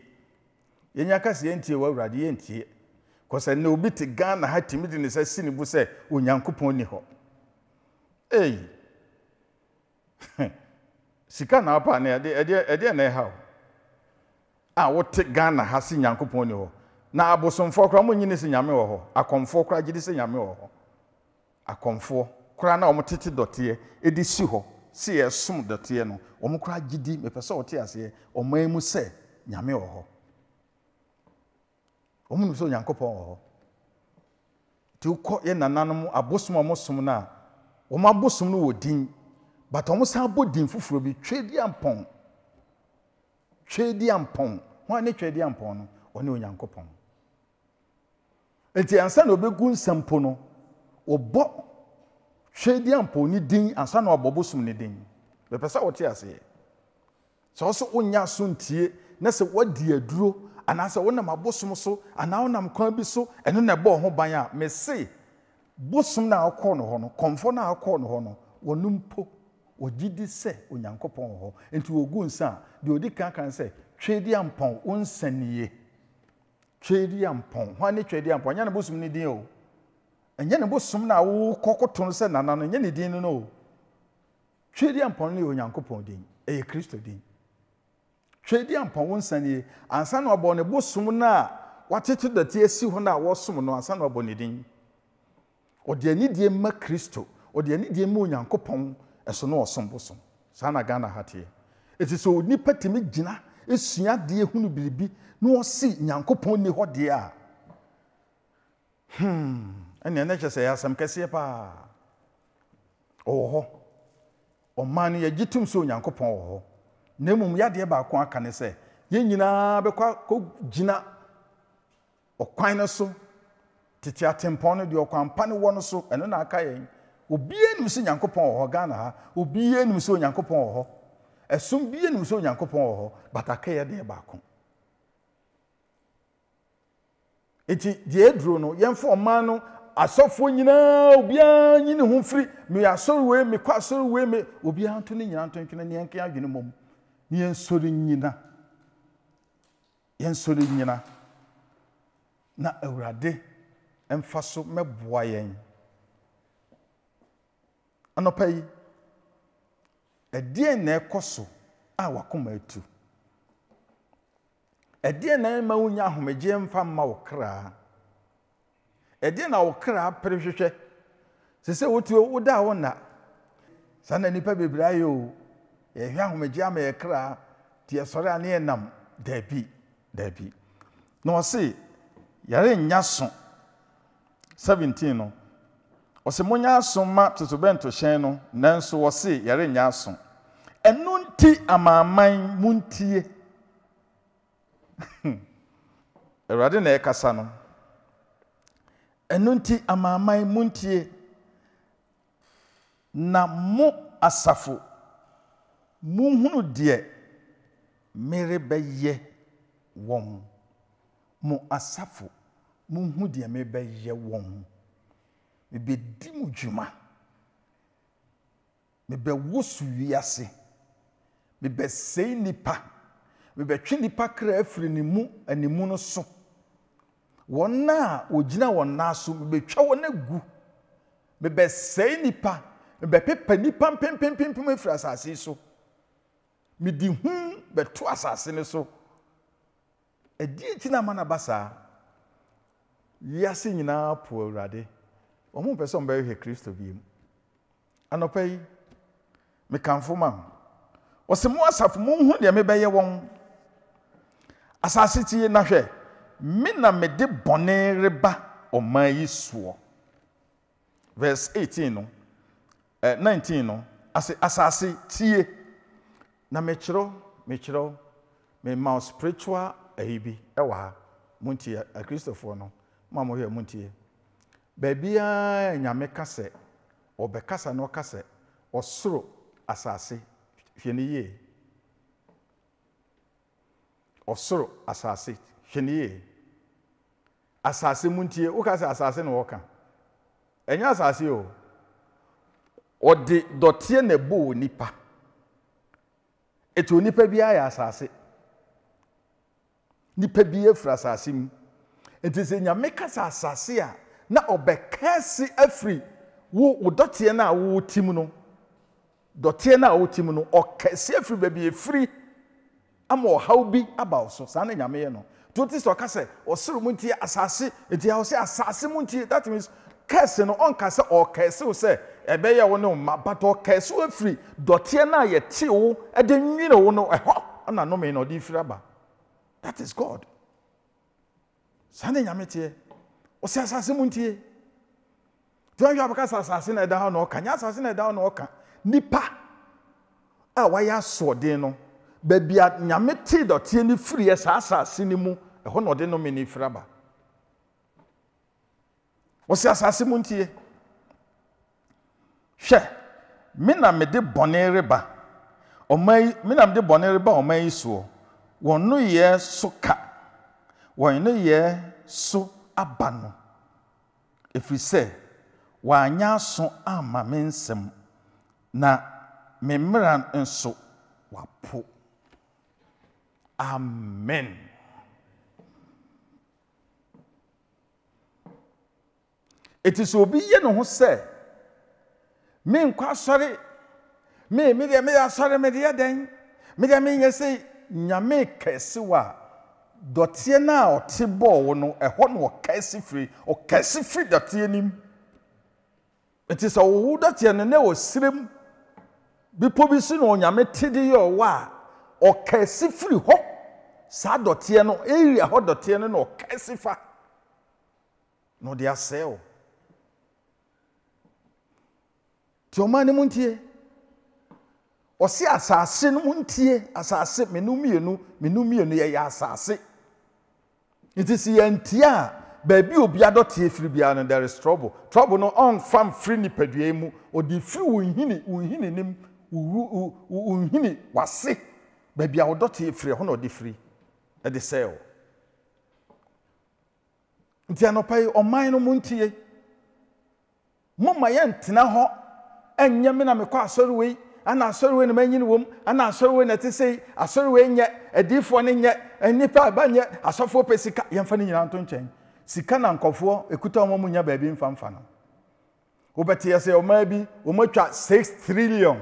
yɛnyɛ aka yɛntie wɔ awurade yɛntie kɔsɛ na obi te ghana ha tumi de ne sɛ si ne bo sɛ onyankopɔn ni hɔ ei *laughs* sika na apa ne ɛdeɛ ɛdeɛ na ɛha o a wote ghana ha si nyankopɔn ni hɔ na abosomfoɔ koraa wɔn nyini sɛ nyame wɔ hɔ akɔmfoɔ koraa gye di sɛ nyame wɔ hɔ akɔmfoɔ koraa na wɔn tete dɔteɛ edi si hɔ si yɛ som dɔteɛ no wɔn koraa gye di mepɛ sɛ wɔte aseɛ wɔn anim sɛ nyame wɔ hɔ wɔn nim sɛ onyankopɔn wɔ hɔ te kɔ yɛ nananom abosom a wɔsom no a wɔn abosom no wɔ din but wɔn san abɔ din foforɔ bi twɛ di ampɔn twɛ di ampɔn wɔn a ne twɛ di ampɔn no wɔne onyankopɔn. nti ansa na obɛgu nsɛmpo no wɔbɔ hwɛdeɛ mpo ne din ansa na wɔbɔ bosom ne din bɛpɛ sɛ wɔte aseɛ sɛ wɔso wonya so ntie na sɛ wɔdi aduro anaasɛ wonam abosom so anaa wonam kwan bi so ɛno na ɛbɔ ho ban a mese bosom no a wɔkɔɔ no hɔ no kɔmfɔ no a wɔkɔɔ no hɔ no wɔno mpo wɔgye di sɛ onyankopɔn wɔ hɔ nti wɔgu nsa a deɛ ɔdi kan kan sɛ twɛdeɛ mpɔn wo nsa twɛdi ampɔn hwan ne twɛdi ampɔn nyɛ ne bosom ne din o ɛnyɛ ne bosom na wokɔ koto no sɛ nana no nyɛ ne din no o twɛdi ampɔn no yɛ onyankopɔn din ɛyɛ kristo din twɛdi ampɔn wo nsa nie ansa na ɔbɔ ne bosom no a watete dɔte asi hɔ no a wɔsom no ansa na ɔbɔ ne din ɔde anidie ma kristo ɔde anidie ma onyankopɔn ɛso no ɔsom bosom saa na ghana ha teɛ ɛti sɛ onipa tumi gyina esua adeɛ hunu biribi na wɔsi nyankopɔn ni hɔ deɛ a hmm ɛnna ɛnna kyerɛ sɛ ɛyɛ asɛm kɛseɛ paa ɔwɔ hɔ ɔman no yɛgye tum sɛ onyankopɔn wɔ hɔ na mmom yadeɛ baako aka ne sɛ yɛn nyinaa bɛkɔ gyina ɔkwan no so tete atempɔn no deɛ ɔkwan pa no wɔ no so ɛno na aka yɛn obiara nim sɛ onyankopɔn wɔ hɔ ghana ha obiara nim sɛ onyankopɔn wɔ hɔ ɛsom bi anim sɛ onyankopɔn wɔ hɔ but akɛyɛ deɛ baako nti deɛ aduro no yɛmfa ɔman no asɔfoɔ nyinaa obiara nyi ne ho firi meyɛ asɔre wei mekɔ asɔre wei me obiara nto ne nyinaa nto ntwene ne yɛnka adwene mmom ne yɛnsɔre nyina yɛnsɔre nyina na awurade mfa so mɛboa yɛn anɔpa yi ɛdeɛn na ɛkɔ so a wakoma atu ɛdeɛn na ɛma wonya ahomegyeɛ mfa mma wo kraa ɛdeɛn na wo kraa pere hwehwɛ sɛ sɛ wotuo woda a wo na saa na nnipa bebree ayɛ o yɛhwɛ ahomegyeɛ ama yɛ kraa nti yɛsɔre a ne yɛnam daabi daabi na ɔse yɛrennya so 17 no ɔsɛ monya aso ma totobɛnto hyɛn no nanso wɔse yɛrenyɛ aso ɛno nti amaaman muntie *laughs* awurade na ɛkasa no ɛno nti amaaman muntie na mo asafo munhunu deɛ merebɛyɛ wɔn mo asafo munhunu deɛ merebɛyɛ wɔn. mebɛdi mu dwuma mebɛwo so wiase mebɛsɛe nipa mebɛtwe nipa kra afiri ne mu animu no so wɔn a wɔgyina wɔn nan so mebɛtwa wɔn agu mebɛsɛe nipa mebɛpepa nipa mpempempempem afiri asase yi so mede hu bɛto asase no so ɛdeɛ nti na ama no aba saa wiase nyinaa po awurade ɔmompɛ sɛ ɔmbɛhwehwɛ kristo biom anɔpa yi mekamfo ma ho ɔsɛ mo asafo monhu deɛ mebɛyɛ wɔn asase tie na hwɛ me na mede bɔne reba ɔman yi soɔ verse 18 no eh, 19 no ase asase tie na mekyerɛw mekyerɛw ma spiritual ayi bi ɛwɔ ha montie akristofoɔ eh, no mo a mohwɛ montie baabiara nyame ka sɛ ɔbɛkasa na ɔka sɛ ɔsoro asase hwɛ ne yie ɔsoro asase hwɛ ne yie asase mu ntie woka sɛ asase na wɔka ɛnyɛ asase o ɔde dɔteɛ na ɛbɔ nipa ɛti onipa biara yɛ asase nipa bi efura asase mu nti sɛ nyame kasa asase a. na ɔbɛkɛse afiri wo wo dɔteɛ no a wɔte tim no dɔteɛ no a wɔte tim no ɔkɛse afiri baabi efiri ama ɔhaw bi aba wo so saa na nyame yɛ no nti wote sɛ ɔka sɛ ɔsoro mu ntie asase nti ɛwɔ sɛ asase mu ntie that means kɛse no ɔnka sɛ ɔkɛse wo sɛ ɛbɛyɛ wo ne ma but ɔkɛse wo afiri dɔteɛ no a yɛte wo de nwene wo no ɛhɔ ɛna nnome no ɔde firi aba that is god saa na nyame teɛ ɔsi asase mu ntie john hwɛ sɛ asase na ɛda hɔ na ɔka nyɛ asase na ɛda hɔ na ɔka nipa a wayɛ asoɔden no baabi a nyame tee dɔteɛ no firi yɛ saa asase no mu ɛhɔ na ɔde nome no firi aba asase mu ntie hwɛ me na mede bɔne reba ɔman yi me na mede bɔne reba ɔman yi soɔ wɔn no yɛ so ka wɔn no yɛ so. aba no ɛfiri sɛ wɔanyɛ aso ama me nsɛm na me mmara nso wapo amen ɛti sɛ obi yɛ ne ho sɛ menkɔ asɔre me medeɛ mede asɔre medeɛ dɛn medeɛ menyɛ sɛ nyame kɛse wɔ a dɔteɛ no a ɔte bɔɔl no ɛhɔ no ɔkɛse firi ɔkɛse firi dɔteɛ nim mu nti sɛ ɔwowo dɔteɛ no na ɔsrem bepɔ bi si na onyame te de yɛ ɔwɔ a ɔkɛse firi hɔ saa dɔteɛ no area hɔ dɔteɛ no na ɔkɛse fa na ɔde asɛe wo nti ɔmaa no mu ntie ɔse asase no mu ntie asase menu mmienu menu mmienu yɛyɛ asase nti si yɛn tie a baabi obi adɔteɛ firi biara no there is trouble trouble no ɔnfa mfiri nipadua yi mu ɔde firi wunhini wunhini nim wuwu wunhini wase baabi a ɔdɔteɛ firi ɛhɔ na ɔde firi ɛde sɛɛ o nti anɔpa yi ɔman no mu ntie mo ma yɛn ntena hɔ ɛnyɛ mi na mi kɔ asɔre wei ana asɔrewe na manyin wom ana asɔrewe na ɛte sei asɔrewe nyɛ adiifoɔ ne nyɛ nipa aba nyɛ asɔfoɔ pɛ sika yɛmfa ne nyinaa nto nkyɛn sika na nkɔfoɔ ekuta wɔn mu nya baabi mfamfa no wobɛte yɛ sɛ ɔmaa bi wɔn atwa six trillion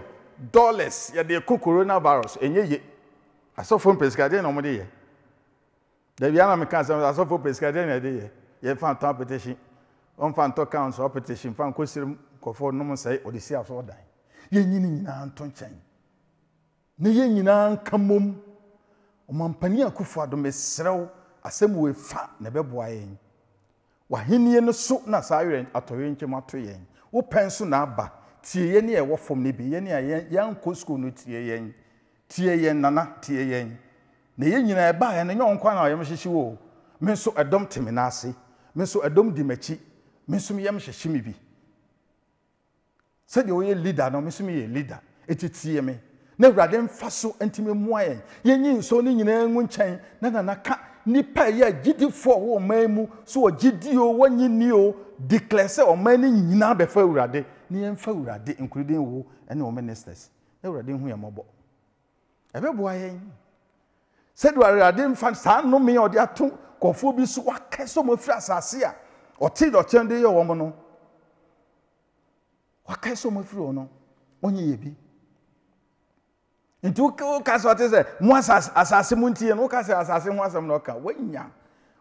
dollars yɛde corona virus enye ye asɔfoɔ mpɛsikadeɛ na de yɛ dabi ana meka sɛ asɔfoɔ mpɛsikadeɛ na yɛde yɛ yɛmfa ntɔ apetition wɔmfa ntɔ council apetition mfa nkɔsirim nkɔfoɔ nom sɛe ɔde si asɔɔdan yɛnyi ne nyinaa nto nkyɛn na yɛn nyinaa nka mmom ɔmampanin akufo ado mesrɛw asɛm wɔ efa na ɛbɛboa yɛn wahenni no so na saa ayɛ atɔyɛ nkyɛn ato yɛn wopɛn so na aba tie yɛn ne ɛwɔ fam no bi yɛn ne yɛn yɛn nkɔ no tie yɛn tie yɛn nana tie yɛn na yɛn nyinaa ɛbaa yɛn no nyɛ ɔnkwan na ɔyɛm hyehye wɔ me nso ɛdɔm te me n'ase me nso ɛdɔm di m'akyi me nso yɛm hyehye me bi sɛdeɛ woyɛ leader no meso meyɛ leader ɛti tie me na awurade mfa so ntimi mmoa yɛn yɛnyi nsuo no nyinaa ngu nkyɛn na nana ka nipa yɛ agyidifoɔ wɔ ɔman mu so ɔgyidi o wɔnyini o declare sɛ ɔman no nyinaa bɛfa awurade na yɛmfa awurade including wo ne wo ministers na awurade hu yɛ mmɔbɔ ɛbɛboa yɛn sɛdeɛ awurade mfa saa nnome a ɔde ato kɔfoɔ bi so wakɛ sɛ ɔmafiri asase a ɔtee dɔkyɛn de yɛ wɔn no wakae sɛ ɔmafiri hɔ no bi nti woka sɛ ɔte sɛ mo asase mu ntiɛ no woka sɛ asase ho asɛm na ɔka woanya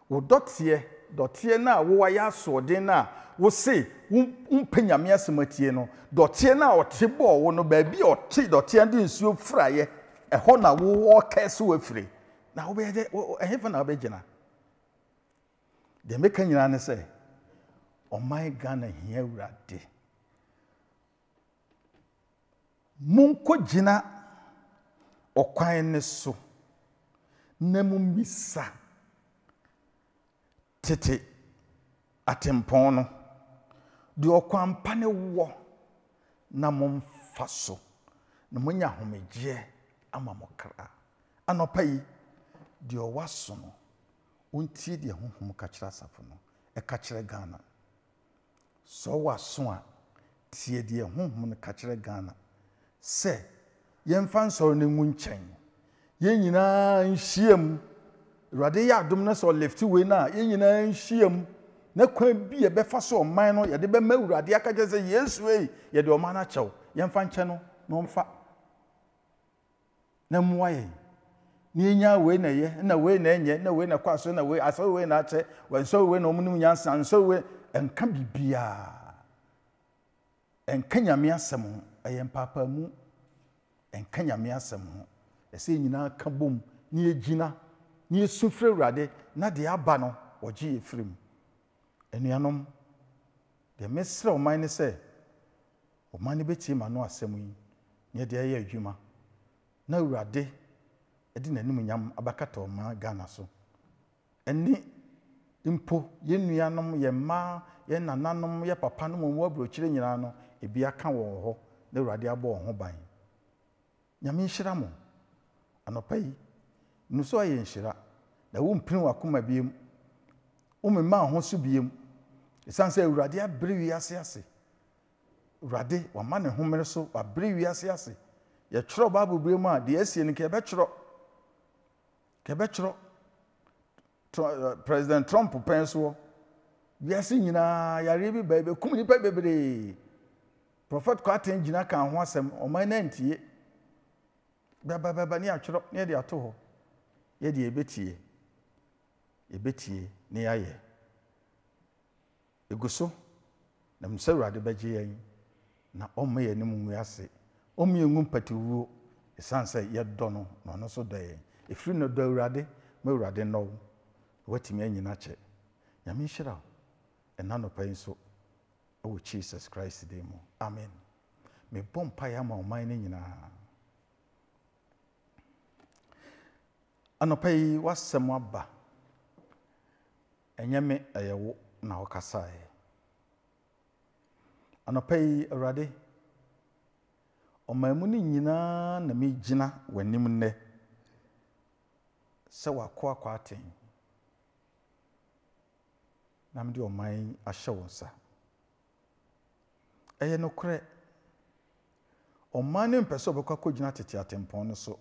wo dɔteɛ dɔteɛ no a wowayɛ asoɔden no a wo se wompɛ nyame asɛm atie no dɔteɛ no a ɔte bɔɔ wo no baabi ɔte dɔteɛ de nsuo ɛhɔ na na wobɛyɛ dɛ ɛhefa na wobɛgyina deɛ mɛka nyinaa ne sɛ ɔman ghana hia awurade monkɔgyina ɔkwan ne so na mommisa tete atempɔn no deɛ ɔkwan pa ne wɔ na mfa so na monya ahomegyeɛ ama mo kra anɔpa yi deɛ ɔwɔ so no ɔntie deɛ honhom ka kyerɛ asafo no ɛka kyerɛ ghana sɛ ɔwɔ so a tie deɛ honhom no ka kyerɛ ghana sɛ yɛmfa nsɔre no ngu nkyɛn yɛn nyinaa nhyia mu awurade yɛ adom no sɛ ɔlifti wei no a yɛn nyinaa nhyia mu na kwan bi a ɛbɛfa so ɔman no yɛde bɛma awurade aka kyerɛ sɛ yesu ei yɛde ɔman no akyɛw yɛmfa nkyɛ no na ɔmfa na mmoa yɛn na yɛnya wei na ɛyɛ na wei na ɛnyɛ na wei na kɔ aso na wei asɔ wei na akyɛ wɔnsɔ wei na ɔmonom nyansa nsɔ wei ɛnka biribiara ɛnka nyame asɛm ho ɛyɛ mpaapaamu ɛnka nyame asɛm ho ɛsɛ nyinaa ka bom na yɛgyina na yɛsu firi awurade na deɛ aba no wɔgye yɛ firi mu anuanom deɛ mesrɛ ɔman ne sɛ ɔman no bɛtie ma no asɛm yi na yɛde ɛyɛ adwuma na awurade ɛde n'anim nyam abakata ɔman ghana so ɛne mpo yɛn nuanom yɛn mmaa yɛn nananom yɛ papa nom a wɔn aburokyire nyinaa no ebi aka wɔn hɔ na awurade abɔ wɔn ho ban nyame nhyira mo anɔpa yi nu so ayɛ nhyira na wompini wakoma biem womema wo ho so biem ɛsiane sɛ awurade abere wiase ase awurade wama ne homere so wabiri wi ase ase yɛtwerɛ bible bere mu a deɛ asie no kɛbɛtwerɛ kɛbɛtwerɛ eh, president trump pɛn soɔ wiase nyinaa yareɛ bi baa bɛkum nnipa bebree prophet kwaten gyina ka ho asɛm ɔman no antie babababa ne atwerɛ ne yɛde ato hɔ yɛde yɛbɛtie yɛbɛtie ne yɛayɛ ɛgu so na mu sɛ awurade bɛgye yɛn na ɔmma yɛn anim ngu ase ɔmma yɛn ngu mpatiwuo ɛsiane sɛ yɛdɔ no na ɔno nso dɔ yɛn ɛfiri no dɔ awurade ma awurade nnɔ wo na woatumi anyina kyɛ nyame nhyira wo ɛna nɔpa yi nso ɛwɔ oh, jesus christ dan mu amen mebɔ mpaeɛ ama ɔman no nyinaa anɔpa yi wasɛm aba ɛnyɛ me ɛyɛ wo na wokasaeɛ anɔpa yi awurade ɔman mu no nyinaa na megyina w'anim nnɛ sɛ wakɔ na mede ɔman ahyɛ wo ɛyɛ nokorɛ ɔman no mpɛ sɛ ɔbɛkɔ akɔgyina tete atempɔn no so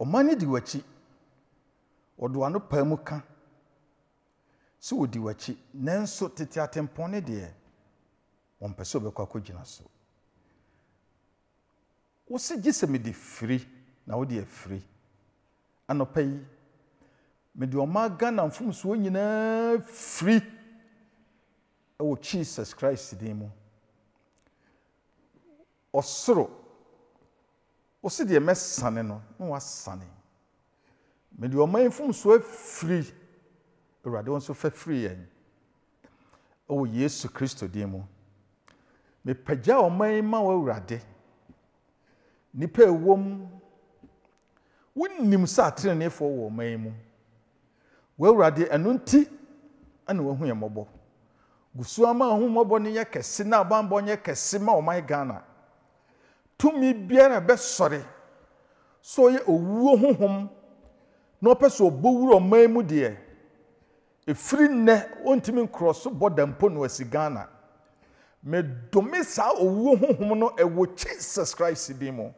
ɔman no di w'akyi wɔde ano paa mu ka sɛ wɔdi w'akyi nanso tete atempɔn no deɛ wɔmpɛ sɛ ɔbɛkɔ akɔgyina so wosi gye sɛ mede firi na wode afiri anɔpa yi mede ɔma ghana mfomsoɔ nyinaa firi ɛwɔ jesus christ din mu ɔsoro ɔsi deɛ mɛsane no na wasane mede ɔman mfomsoɔ afiri awurade wɔn nso fa firi yɛn ɛwɔ yesu kristo din mu ma wɔ awurade nipa ɛwɔ mu wonim sɛ ateneneefoɔ wɔ ɔman mu wɔ awurade ɛno nti ɛna wahu yɛn mmɔbɔ gusuama ahommɔbɔ no yɛ kɛse na abanbɔ yɛ kɛse ma ghana tumi biara bɛsɔre sɛ ɔyɛ owuo honhom na ɔpɛ sɛ ɔbɛwura ɔman mu deɛ efiri nnɛ ɔntumi nkorɔ so bɔ dampo na ɔsi ghana domi saa owuo honhom no ɛwɔ jesus christ din mu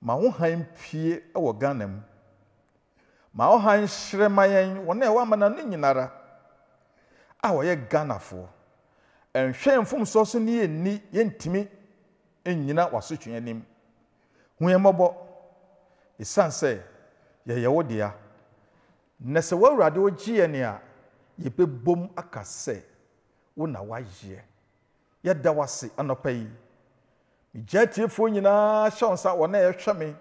ma wo han pie ɛwɔ ghana mu ma wo han hyerɛ ma yɛn wɔn a ɛwɔ amana no nyinara a wɔyɛ ghanafoɔ nhwɛ mfomsoɔ so ne yɛnni ntumi. nnyina w'asotwe anim hu yɛn mmɔbɔ ɛsiane sɛ yɛyɛ wo dea na sɛ w'awurade wogye yɛn a yɛbɛbom aka sɛ wo na wayɛ yɛda w'ase anɔpa yi megyaa tiefoɔ nyinaa hyɛ wo nsa wɔn yɛhwɛ me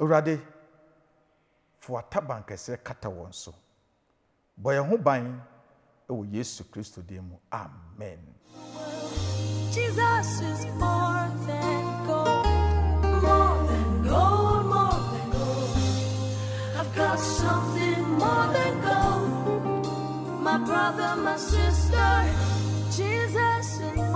awurade fo kɛseɛ kata wɔn so bɔ yɛn ho ban ɛwɔ yesu kristo din mu amen jesus is born are something more than gold. My brother, my sister, Jesus